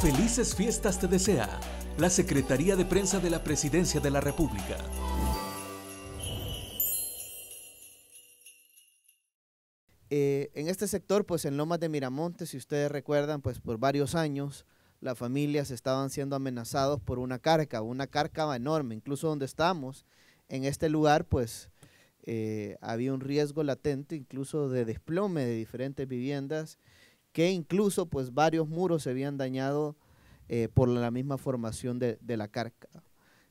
Felices fiestas te desea la Secretaría de Prensa de la Presidencia de la República. Eh, en este sector, pues en Lomas de Miramonte, si ustedes recuerdan, pues por varios años las familias estaban siendo amenazados por una carca, una cárcava enorme, incluso donde estamos, en este lugar, pues eh, había un riesgo latente incluso de desplome de diferentes viviendas que incluso pues varios muros se habían dañado eh, por la misma formación de, la carca.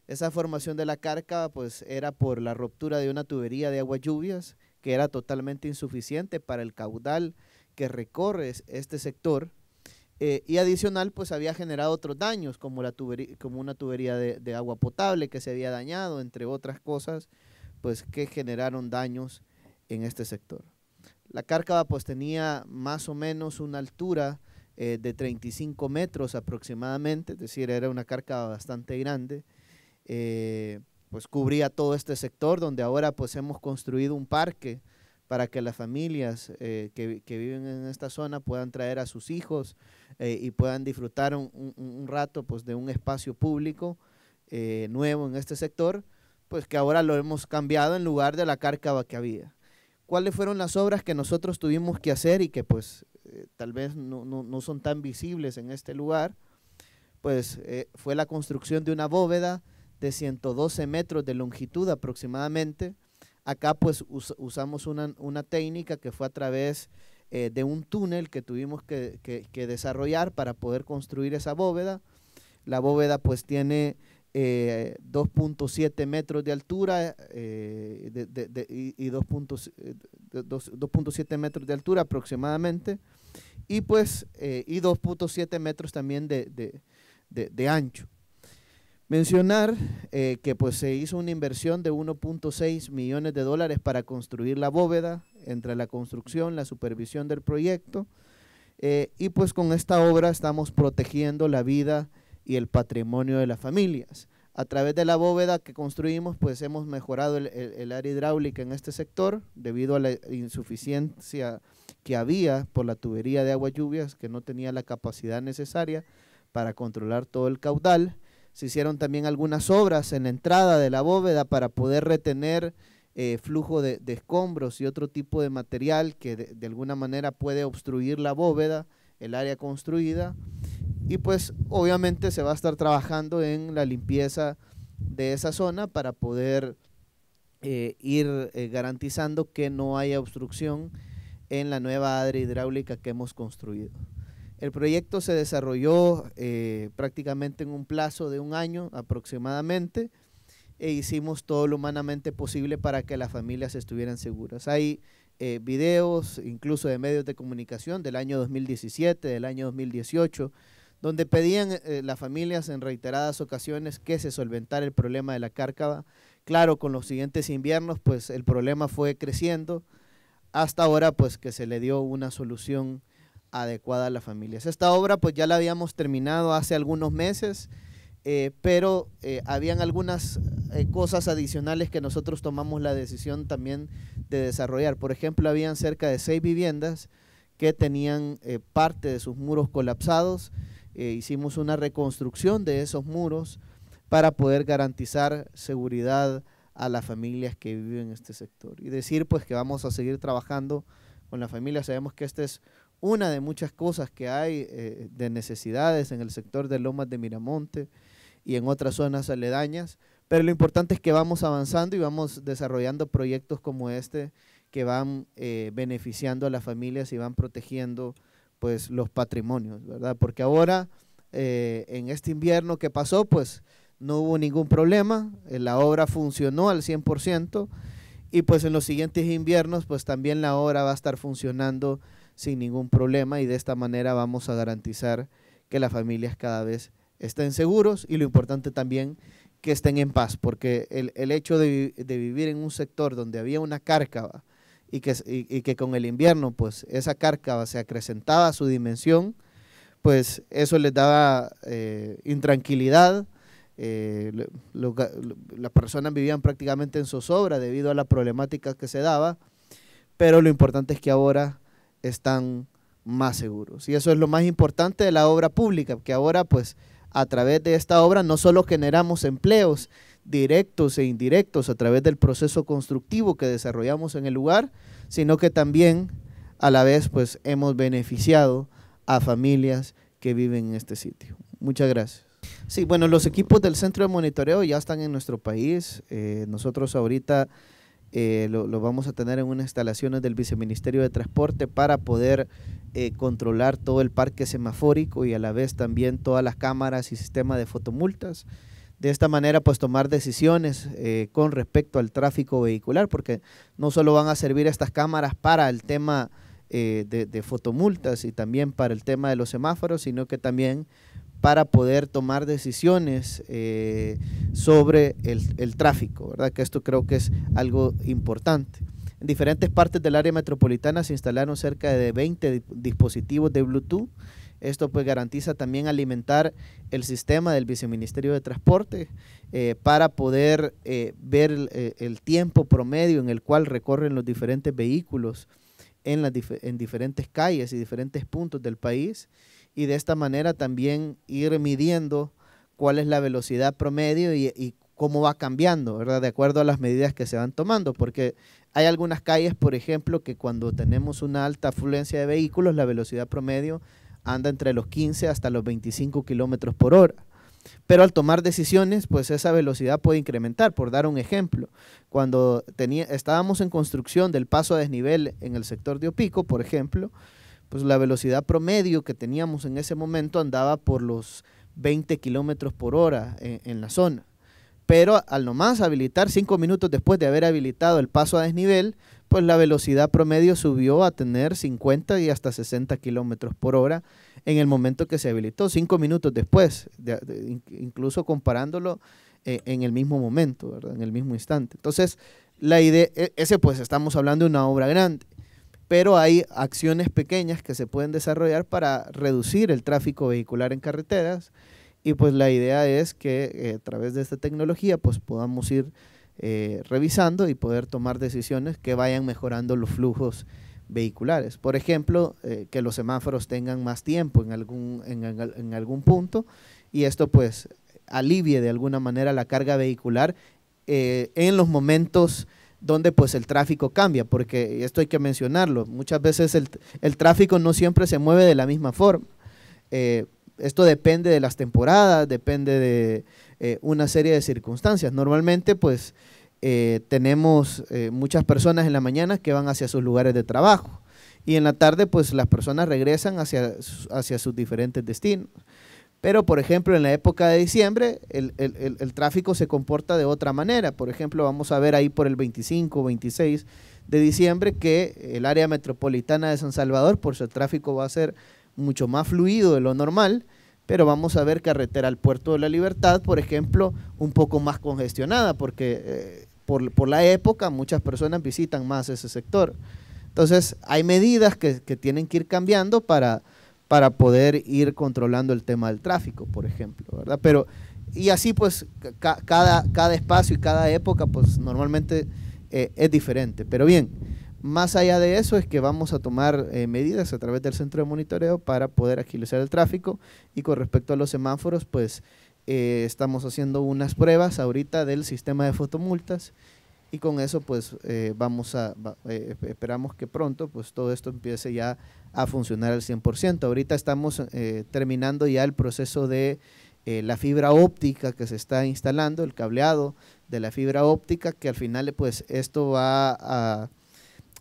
Esa formación de la carca pues era por la ruptura de una tubería de aguas lluvias que era totalmente insuficiente para el caudal que recorre este sector eh, y adicional pues había generado otros daños como, la como una tubería de, de, agua potable que se había dañado, entre otras cosas, pues que generaron daños en este sector. La cárcava pues tenía más o menos una altura eh, de 35 metros aproximadamente, es decir, era una cárcava bastante grande. Eh, pues cubría todo este sector donde ahora pues hemos construido un parque para que las familias eh, que, viven en esta zona puedan traer a sus hijos y puedan disfrutar un, rato pues, de un espacio público nuevo en este sector, pues que ahora lo hemos cambiado en lugar de la cárcava que había cuáles fueron las obras que nosotros tuvimos que hacer y que pues eh, tal vez no, son tan visibles en este lugar, pues eh, fue la construcción de una bóveda de 112 metros de longitud aproximadamente. Acá pues usamos una, técnica que fue a través eh, de un túnel que tuvimos que desarrollar para poder construir esa bóveda. La bóveda pues tiene 2.7 eh, metros de altura eh, de, y, 2.7 eh, metros de altura aproximadamente y pues y 2.7 metros también de, ancho. Mencionar que pues se hizo una inversión de 1.6 millones de dólares para construir la bóveda entre la construcción, la supervisión del proyecto y pues con esta obra estamos protegiendo la vida y el patrimonio de las familias. A través de la bóveda que construimos, pues hemos mejorado el, área hidráulica en este sector debido a la insuficiencia que había por la tubería de agua lluvias que no tenía la capacidad necesaria para controlar todo el caudal. Se hicieron también algunas obras en la entrada de la bóveda para poder retener eh, flujo de, escombros y otro tipo de material que de alguna manera puede obstruir la bóveda, el área construida y pues obviamente se va a estar trabajando en la limpieza de esa zona para poder eh, ir eh, garantizando que no haya obstrucción en la nueva adre hidráulica que hemos construido. El proyecto se desarrolló eh, prácticamente en un plazo de un año aproximadamente e hicimos todo lo humanamente posible para que las familias estuvieran seguras. Hay videos, incluso de medios de comunicación del año 2017, del año 2018, donde pedían eh, eh, las familias en reiteradas ocasiones que se solventara el problema de la cárcava. Claro, con los siguientes inviernos, pues el problema fue creciendo hasta ahora, pues que se le dio una solución adecuada a las familias. Esta obra, pues ya la habíamos terminado hace algunos meses, eh, pero habían algunas cosas adicionales que nosotros tomamos la decisión también de desarrollar. Por ejemplo, habían cerca de seis viviendas que tenían parte de sus muros colapsados eh, hicimos una reconstrucción de esos muros para poder garantizar seguridad a las familias que viven en este sector. Y decir pues que vamos a seguir trabajando con las familias, sabemos que esta es una de muchas cosas que hay eh, de necesidades en el sector de Lomas de Miramonte y en otras zonas aledañas, pero lo importante es que vamos avanzando y vamos desarrollando proyectos como este que van eh, beneficiando a las familias y van protegiendo pues los patrimonios, ¿verdad? Porque ahora, eh, en este invierno que pasó, pues no hubo ningún problema, eh, la obra funcionó al 100% y pues en los siguientes inviernos, pues también la obra va a estar funcionando sin ningún problema y de esta manera vamos a garantizar que las familias cada vez estén seguros y lo importante también que estén en paz, porque el, hecho de, de, vivir en un sector donde había una cárcava, y que, con el invierno pues esa cárcava se acrecentaba a su dimensión, pues eso les daba eh, intranquilidad. Eh, las personas vivían prácticamente en zozobra debido a la problemática que se daba, pero lo importante es que ahora están más seguros. Y eso es lo más importante de la obra pública, que ahora pues a través de esta obra no solo generamos empleos, directos e indirectos a través del proceso constructivo que desarrollamos en el lugar, sino que también a la vez pues hemos beneficiado a familias que viven en este sitio. Muchas gracias. Sí, bueno, los equipos del centro de monitoreo ya están en nuestro país. Eh, nosotros ahorita eh, lo, vamos a tener en unas instalaciones del Viceministerio de Transporte para poder eh, controlar todo el parque semafórico y a la vez también todas las cámaras y sistema de fotomultas de esta manera pues tomar decisiones eh, con respecto al tráfico vehicular, porque no solo van a servir estas cámaras para el tema eh, de, fotomultas y también para el tema de los semáforos, sino que también para poder tomar decisiones eh, sobre el, el, tráfico, ¿verdad? Que esto creo que es algo importante. En diferentes partes del área metropolitana se instalaron cerca de 20 dispositivos de Bluetooth esto pues garantiza también alimentar el sistema del viceministerio de transporte eh, para poder eh, ver eh, el, tiempo promedio en el cual recorren los diferentes vehículos en, en diferentes calles y diferentes puntos del país y de esta manera también ir midiendo cuál es la velocidad promedio y, y cómo va cambiando, ¿verdad? De acuerdo a las medidas que se van tomando, porque hay algunas calles, por ejemplo, que cuando tenemos una alta afluencia de vehículos, la velocidad promedio anda entre los 15 hasta los 25 kilómetros por hora. Pero al tomar decisiones, pues esa velocidad puede incrementar. Por dar un ejemplo, cuando estábamos en construcción del paso a desnivel en el sector de Opico, por ejemplo, pues la velocidad promedio que teníamos en ese momento andaba por los 20 kilómetros por hora e, en, la zona. Pero al nomás habilitar, cinco minutos después de haber habilitado el paso a desnivel, pues la velocidad promedio subió a tener 50 y hasta 60 kilómetros por hora en el momento que se habilitó, cinco minutos después, incluso comparándolo eh, en el mismo momento, en el mismo instante. Entonces, la idea, e, ese pues estamos hablando de una obra grande, pero hay acciones pequeñas que se pueden desarrollar para reducir el tráfico vehicular en carreteras y pues la idea es que eh, a través de esta tecnología pues podamos ir eh, revisando y poder tomar decisiones que vayan mejorando los flujos vehiculares. Por ejemplo, eh, que los semáforos tengan más tiempo en algún, en, algún punto y esto pues alivie de alguna manera la carga vehicular eh, en los momentos donde pues el tráfico cambia, porque esto hay que mencionarlo, muchas veces el, tráfico no siempre se mueve de la misma forma esto depende de las temporadas, depende de eh, una serie de circunstancias. Normalmente, pues, eh, tenemos eh, muchas personas en la mañana que van hacia sus lugares de trabajo y en la tarde, pues, las personas regresan hacia, hacia sus diferentes destinos. Pero, por ejemplo, en la época de diciembre, el, tráfico se comporta de otra manera. Por ejemplo, vamos a ver ahí por el 25, 26 de diciembre que el área metropolitana de San Salvador, por su tráfico, va a ser mucho más fluido de lo normal, pero vamos a ver carretera al puerto de la libertad, por ejemplo, un poco más congestionada, porque eh, por, la época muchas personas visitan más ese sector. Entonces, hay medidas que, tienen que ir cambiando para, poder ir controlando el tema del tráfico, por ejemplo, ¿verdad? Pero, y así pues, cada, espacio y cada época, pues normalmente eh, es diferente. Pero bien, más allá de eso es que vamos a tomar eh, medidas a través del centro de monitoreo para poder agilizar el tráfico y con respecto a los semáforos, pues eh, estamos haciendo unas pruebas ahorita del sistema de fotomultas y con eso pues eh, vamos a, esperamos que pronto pues todo esto empiece ya a funcionar al 100%. Ahorita estamos terminando ya el proceso de la fibra óptica que se está instalando, el cableado de la fibra óptica que al final pues esto va a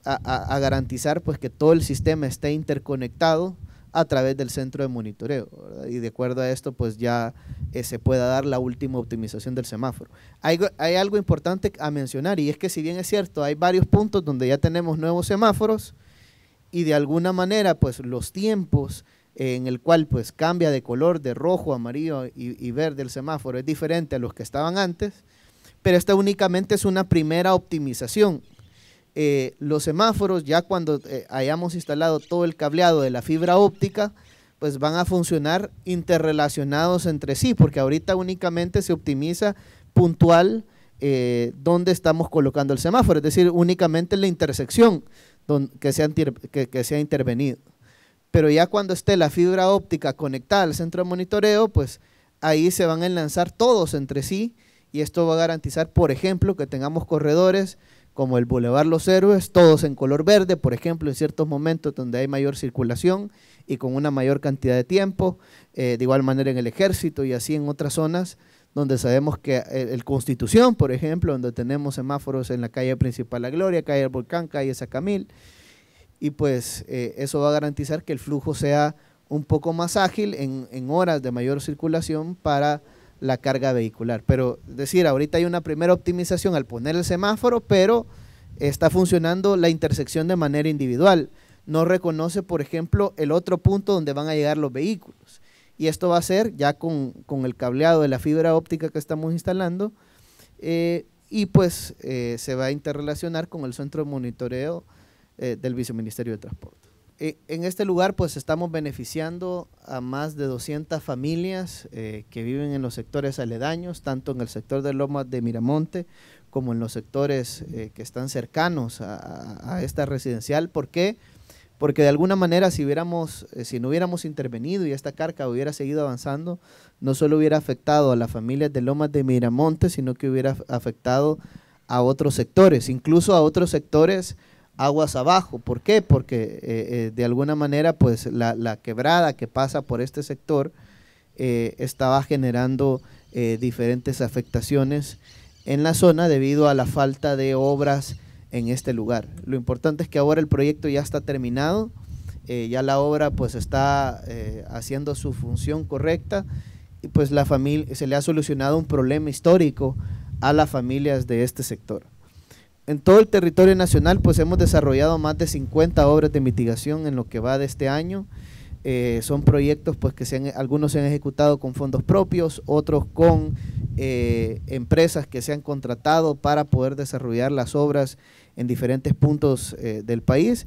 a, garantizar pues que todo el sistema esté interconectado a través del centro de monitoreo y de acuerdo a esto pues ya eh, se pueda dar la última optimización del semáforo. Hay, algo importante a mencionar y es que si bien es cierto hay varios puntos donde ya tenemos nuevos semáforos y de alguna manera pues los tiempos en el cual pues cambia de color de rojo, amarillo y, y verde el semáforo es diferente a los que estaban antes, pero esta únicamente es una primera optimización eh, los semáforos, ya cuando eh, hayamos instalado todo el cableado de la fibra óptica, pues van a funcionar interrelacionados entre sí, porque ahorita únicamente se optimiza puntual eh, dónde estamos colocando el semáforo, es decir, únicamente la intersección que, se que, se intervenido. Pero ya cuando esté la fibra óptica conectada al centro de monitoreo, pues ahí se van a enlazar todos entre sí y esto va a garantizar, por ejemplo, que tengamos corredores como el Boulevard Los Héroes, todos en color verde, por ejemplo, en ciertos momentos donde hay mayor circulación y con una mayor cantidad de tiempo, eh, de igual manera en el ejército y así en otras zonas donde sabemos que eh, el, Constitución, por ejemplo, donde tenemos semáforos en la calle principal La Gloria, calle El Volcán, calle Sacamil, y pues eh, eso va a garantizar que el flujo sea un poco más ágil en horas de mayor circulación para la carga vehicular. Pero decir, ahorita hay una primera optimización al poner el semáforo, pero está funcionando la intersección de manera individual. No reconoce, por ejemplo, el otro punto donde van a llegar los vehículos. Y esto va a ser ya con, el cableado de la fibra óptica que estamos instalando. Eh, y pues eh, se va a interrelacionar con el centro de monitoreo eh, del viceministerio de Transporte. Eh, en este lugar pues estamos beneficiando a más de 200 familias eh, que viven en los sectores aledaños, tanto en el sector de Lomas de Miramonte como en los sectores eh, que están cercanos a, esta residencial. ¿Por qué? Porque de alguna manera si, si no hubiéramos intervenido y esta carga hubiera seguido avanzando, no solo hubiera afectado a las familias de Lomas de Miramonte, sino que hubiera afectado a otros sectores, incluso a otros sectores aguas abajo. ¿Por qué? Porque eh, eh, de alguna manera pues la, quebrada que pasa por este sector eh, estaba generando diferentes afectaciones en la zona debido a la falta de obras en este lugar. Lo importante es que ahora el proyecto ya está terminado, ya la obra pues está haciendo su función correcta y pues la familia se le ha solucionado un problema histórico a las familias de este sector en todo el territorio nacional pues hemos desarrollado más de 50 obras de mitigación en lo que va de este año. Eh, son proyectos pues que algunos se han ejecutado con fondos propios, otros con eh, empresas que se han contratado para poder desarrollar las obras en diferentes puntos eh, del país.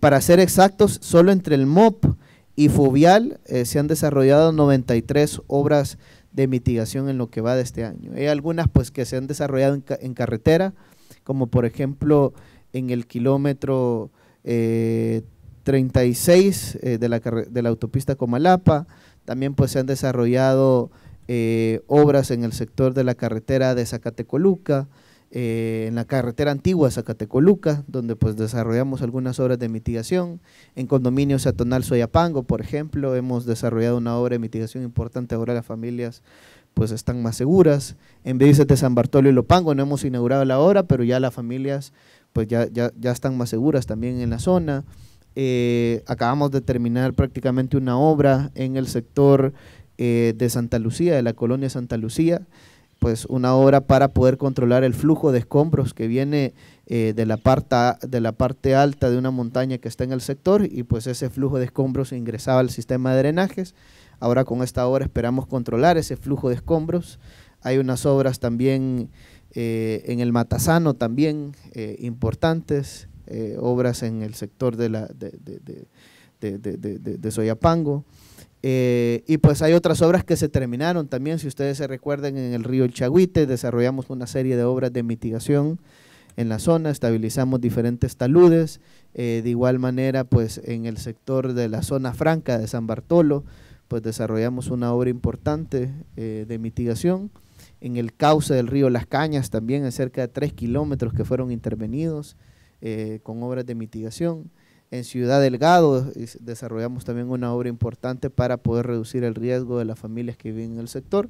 para ser exactos, solo entre el MOP y FUBIAL se han desarrollado 93 obras de mitigación en lo que va de este año. Hay algunas pues que se han desarrollado en carretera, como por ejemplo en el kilómetro 36 eh, eh, de, la, autopista Comalapa. También pues se han desarrollado eh, obras en el sector de la carretera de Zacatecoluca, en la carretera antigua Zacatecoluca, donde pues desarrollamos algunas obras de mitigación. En condominio Satonal Soyapango, por ejemplo, hemos desarrollado una obra de mitigación importante ahora a las familias pues están más seguras. En vez de San Bartolo y Lopango no hemos inaugurado la obra, pero ya las familias pues ya, ya, están más seguras también en la zona. Eh, acabamos de terminar prácticamente una obra en el sector eh, de Santa Lucía, de la colonia Santa Lucía, pues una obra para poder controlar el flujo de escombros que viene eh, de, la parte, de la parte alta de una montaña que está en el sector y pues ese flujo de escombros ingresaba al sistema de drenajes Ahora con esta obra esperamos controlar ese flujo de escombros. Hay unas obras también eh, en el Matazano, también eh, importantes, eh, obras en el sector de, la, de, Soyapango. y pues hay otras obras que se terminaron también, si ustedes se recuerdan, en el río El Chagüite desarrollamos una serie de obras de mitigación en la zona, estabilizamos diferentes taludes, de igual manera pues en el sector de la zona franca de San Bartolo, pues desarrollamos una obra importante eh, de mitigación en el cauce del río Las Cañas también, en cerca de tres kilómetros que fueron intervenidos eh, con obras de mitigación. En Ciudad Delgado desarrollamos también una obra importante para poder reducir el riesgo de las familias que viven en el sector.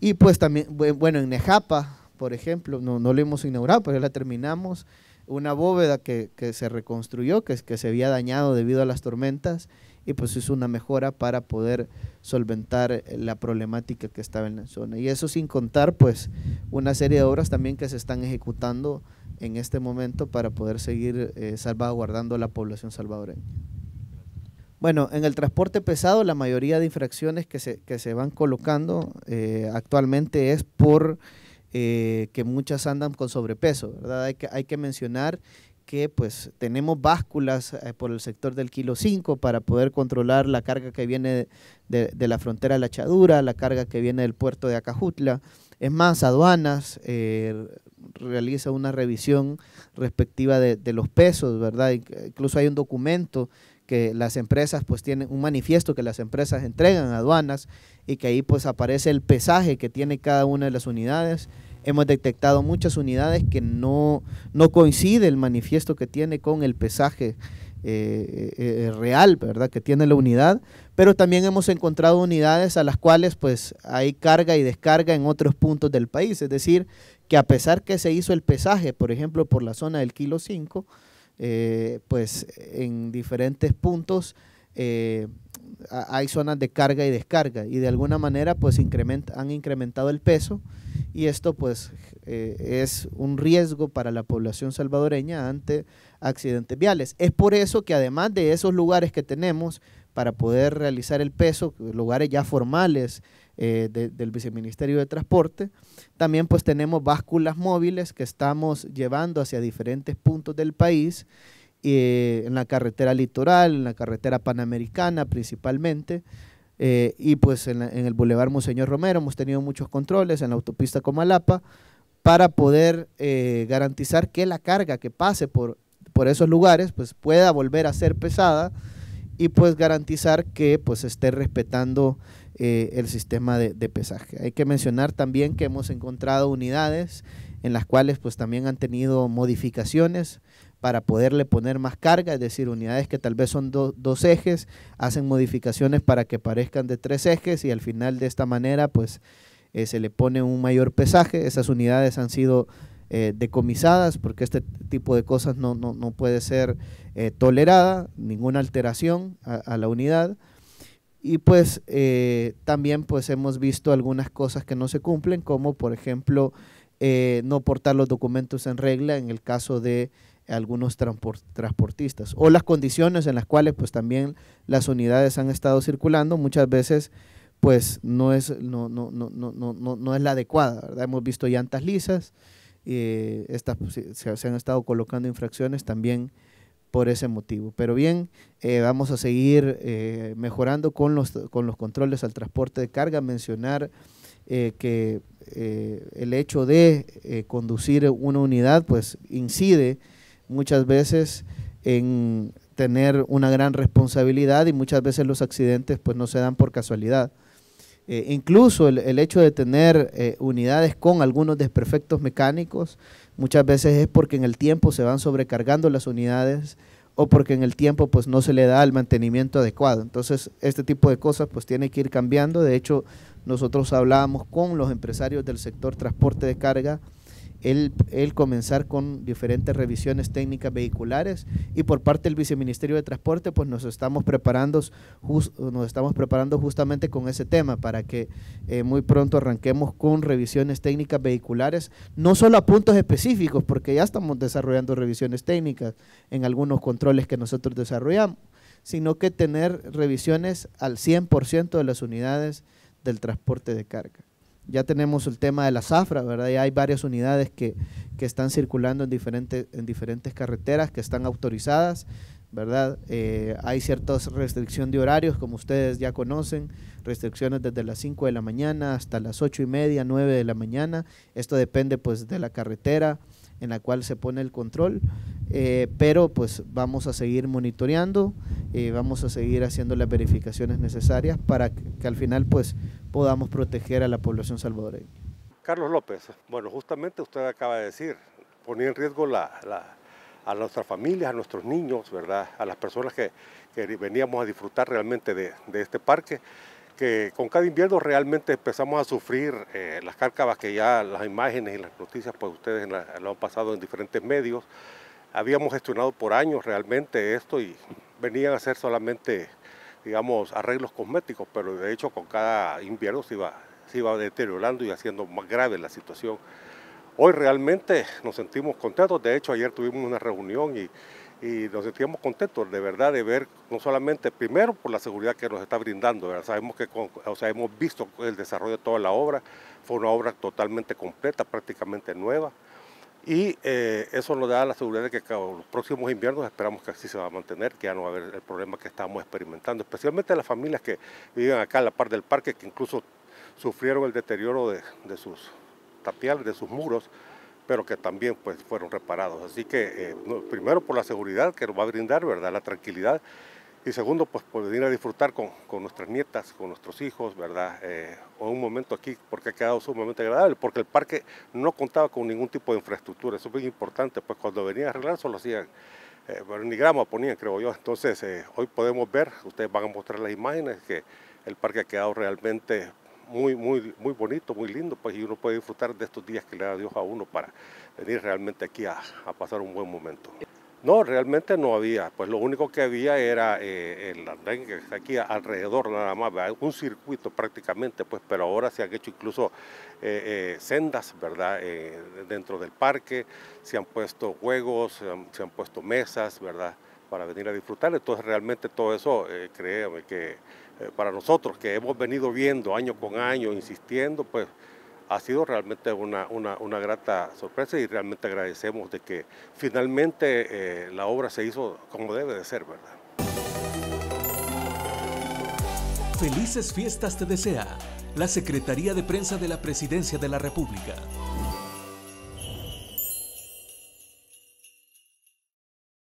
Y pues también, bueno, en Nejapa, por ejemplo, no, no lo hemos inaugurado, pero ya la terminamos, una bóveda que, se reconstruyó, que, que se había dañado debido a las tormentas, y pues es una mejora para poder solventar la problemática que estaba en la zona. Y eso sin contar pues una serie de obras también que se están ejecutando en este momento para poder seguir salvaguardando eh, salvaguardando la población salvadoreña. Bueno, en el transporte pesado la mayoría de infracciones que se, van colocando eh, actualmente es por eh, que muchas andan con sobrepeso, ¿verdad? Hay que, hay que mencionar que pues tenemos básculas eh, por el sector del kilo 5 para poder controlar la carga que viene de, la frontera de la Chadura, la carga que viene del puerto de Acajutla. Es más, aduanas eh, realiza una revisión respectiva de, los pesos, ¿verdad? Incluso hay un documento que las empresas pues tienen un manifiesto que las empresas entregan a aduanas y que ahí pues aparece el pesaje que tiene cada una de las unidades hemos detectado muchas unidades que no, no coincide el manifiesto que tiene con el pesaje eh, eh, eh, real, ¿verdad? Que tiene la unidad, pero también hemos encontrado unidades a las cuales pues hay carga y descarga en otros puntos del país, es decir, que a pesar que se hizo el pesaje, por ejemplo, por la zona del kilo 5, pues en diferentes puntos hay zonas de carga y descarga y de alguna manera pues han incrementado el peso y esto pues eh, es un riesgo para la población salvadoreña ante accidentes viales. Es por eso que además de esos lugares que tenemos para poder realizar el peso, lugares ya formales eh, del Viceministerio de Transporte, también pues tenemos básculas móviles que estamos llevando hacia diferentes puntos del país eh, en la carretera litoral, en la carretera panamericana principalmente, eh, y pues en, el Boulevard Monseñor Romero hemos tenido muchos controles, en la autopista Comalapa, para poder eh, garantizar que la carga que pase por, esos lugares pues pueda volver a ser pesada y pues garantizar que pues esté respetando el sistema de, de, pesaje. Hay que mencionar también que hemos encontrado unidades en las cuales pues también han tenido modificaciones para poderle poner más carga, es decir, unidades que tal vez son dos ejes, hacen modificaciones para que parezcan de tres ejes y al final de esta manera pues eh, se le pone un mayor pesaje. Esas unidades han sido eh, decomisadas porque este tipo de cosas no, puede ser eh, tolerada, ninguna alteración a, la unidad. Y pues también pues hemos visto algunas cosas que no se cumplen, como por ejemplo no portar los documentos en regla en el caso de algunos transportistas o las condiciones en las cuales pues también las unidades han estado circulando muchas veces pues no es no es la adecuada hemos visto llantas lisas y estas pues, se, han estado colocando infracciones también por ese motivo pero bien eh, vamos a seguir eh, mejorando con los con los controles al transporte de carga mencionar eh, que el hecho de conducir una unidad pues incide muchas veces en tener una gran responsabilidad y muchas veces los accidentes pues no se dan por casualidad. Eh, incluso el, hecho de tener eh, unidades con algunos desperfectos mecánicos muchas veces es porque en el tiempo se van sobrecargando las unidades o porque en el tiempo pues no se le da el mantenimiento adecuado. Entonces este tipo de cosas pues tiene que ir cambiando. De hecho nosotros hablábamos con los empresarios del sector transporte de carga el, comenzar con diferentes revisiones técnicas vehiculares y por parte del viceministerio de transporte pues nos estamos preparando nos estamos preparando justamente con ese tema para que eh, muy pronto arranquemos con revisiones técnicas vehiculares no solo a puntos específicos porque ya estamos desarrollando revisiones técnicas en algunos controles que nosotros desarrollamos sino que tener revisiones al 100% de las unidades del transporte de carga ya tenemos el tema de la zafra, ¿verdad? Ya hay varias unidades que, están circulando en, diferentes en diferentes carreteras, que están autorizadas, ¿verdad? Eh, hay ciertas restricción de horarios, como ustedes ya conocen, restricciones desde las 5 de la mañana hasta las 8 y media, 9 de la mañana. Esto depende pues de la carretera en la cual se pone el control, eh, pero pues vamos a seguir monitoreando, eh, vamos a seguir haciendo las verificaciones necesarias para que al final pues podamos proteger a la población salvadoreña. Carlos López, bueno, justamente usted acaba de decir, ponía en riesgo a nuestras familias, a nuestros niños, ¿verdad? A las personas que, veníamos a disfrutar realmente de, este parque, que con cada invierno realmente empezamos a sufrir eh, las cárcavas que ya las imágenes y las noticias, pues ustedes lo han pasado en diferentes medios. Habíamos gestionado por años realmente esto y venían a ser solamente digamos, arreglos cosméticos, pero de hecho con cada invierno se iba, se iba deteriorando y haciendo más grave la situación. Hoy realmente nos sentimos contentos, de hecho ayer tuvimos una reunión y, nos sentimos contentos de verdad de ver, no solamente primero por la seguridad que nos está brindando, sabemos que o sea, hemos visto el desarrollo de toda la obra, fue una obra totalmente completa, prácticamente nueva, y eh, eso nos da la seguridad de que los próximos inviernos esperamos que así se va a mantener, que ya no va a haber el problema que estamos experimentando, especialmente las familias que viven acá en la par del parque, que incluso sufrieron el deterioro de, sus tapiales, de sus muros, pero que también pues, fueron reparados. Así que eh, primero por la seguridad que nos va a brindar, ¿verdad? La tranquilidad y segundo, pues poder venir a disfrutar con, nuestras nietas, con nuestros hijos, ¿verdad? Eh, un momento aquí, porque ha quedado sumamente agradable, porque el parque no contaba con ningún tipo de infraestructura, eso es muy importante, pues cuando venían a arreglar solo hacían eh, ni grama ponían, creo yo. Entonces, eh, hoy podemos ver, ustedes van a mostrar las imágenes, que el parque ha quedado realmente muy, muy, muy bonito, muy lindo, pues, y uno puede disfrutar de estos días que le da Dios a uno para venir realmente aquí a, a pasar un buen momento. No, realmente no había, pues lo único que había era el andén que está aquí alrededor nada más, un circuito prácticamente, pues, pero ahora se han hecho incluso eh, eh, sendas, ¿verdad? Eh, dentro del parque, se han puesto juegos, se han, puesto mesas, ¿verdad? Para venir a disfrutar, entonces realmente todo eso, créeme que para nosotros que hemos venido viendo año con año, insistiendo, pues ha sido realmente una, grata sorpresa y realmente agradecemos de que finalmente eh, la obra se hizo como debe de ser, ¿verdad? Felices fiestas te desea la Secretaría de Prensa de la Presidencia de la República.